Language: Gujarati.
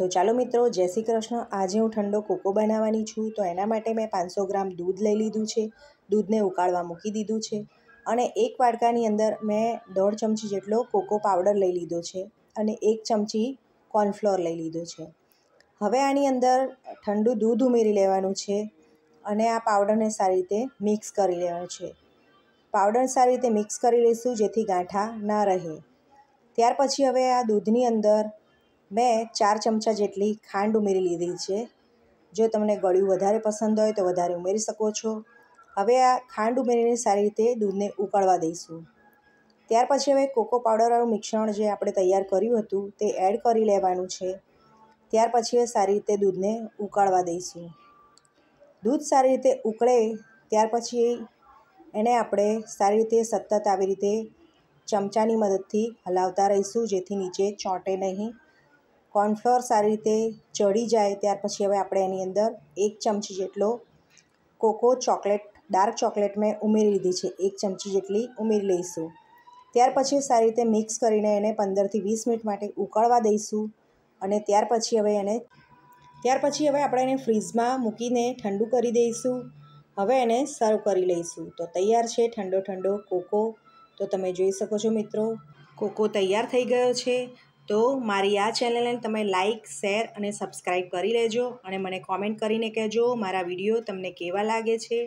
તો ચાલો મિત્રો જય શ્રી કૃષ્ણ આજે હું ઠંડો કોકો બનાવવાની છું તો એના માટે મેં પાંચસો ગ્રામ દૂધ લઈ લીધું છે દૂધને ઉકાળવા મૂકી દીધું છે અને એક વાડકાની અંદર મેં દોઢ ચમચી જેટલો કોકો પાવડર લઈ લીધો છે અને એક ચમચી કોર્નફ્લોર લઈ લીધો છે હવે આની અંદર ઠંડુ દૂધ ઉમેરી લેવાનું છે અને આ પાવડરને સારી રીતે મિક્સ કરી લેવાનું છે પાવડર સારી રીતે મિક્સ કરી લઈશું જેથી ગાંઠા ના રહે ત્યાર પછી હવે આ દૂધની અંદર મેં ચાર ચમચા જેટલી ખાંડ ઉમેરી લીધી છે જો તમને ગળ્યું વધારે પસંદ હોય તો વધારે ઉમેરી શકો છો હવે આ ખાંડ ઉમેરીને સારી રીતે દૂધને ઉકાળવા દઈશું ત્યાર પછી હવે કોકો પાવડરવાળું મિશ્રણ જે આપણે તૈયાર કર્યું હતું તે એડ કરી લેવાનું છે ત્યાર પછી હવે સારી રીતે દૂધને ઉકાળવા દઈશું દૂધ સારી રીતે ઉકળે ત્યાર પછી એને આપણે સારી રીતે સતત આવી રીતે ચમચાની મદદથી હલાવતા રહીશું જેથી નીચે ચોંટે નહીં કોર્નફ્લોર સારી રીતે ચડી જાય ત્યાર પછી હવે આપણે એની અંદર એક ચમચી જેટલો કોકો ચોકલેટ ડાર્ક ચોકલેટ મેં ઉમેરી લીધી છે એક ચમચી જેટલી ઉમેરી લઈશું ત્યાર પછી સારી રીતે મિક્સ કરીને એને પંદરથી વીસ મિનિટ માટે ઉકળવા દઈશું અને ત્યાર પછી હવે એને ત્યાર પછી હવે આપણે એને ફ્રીજમાં મૂકીને ઠંડુ કરી દઈશું હવે એને સર્વ કરી લઈશું તો તૈયાર છે ઠંડો ઠંડો કોકો તો તમે જોઈ શકો છો મિત્રો કોકો તૈયાર થઈ ગયો છે તો મારી આ ચેનલને તમે લાઇક શેર અને સબસ્ક્રાઈબ કરી લેજો અને મને કોમેન્ટ કરીને કહેજો મારા વિડીયો તમને કેવા લાગે છે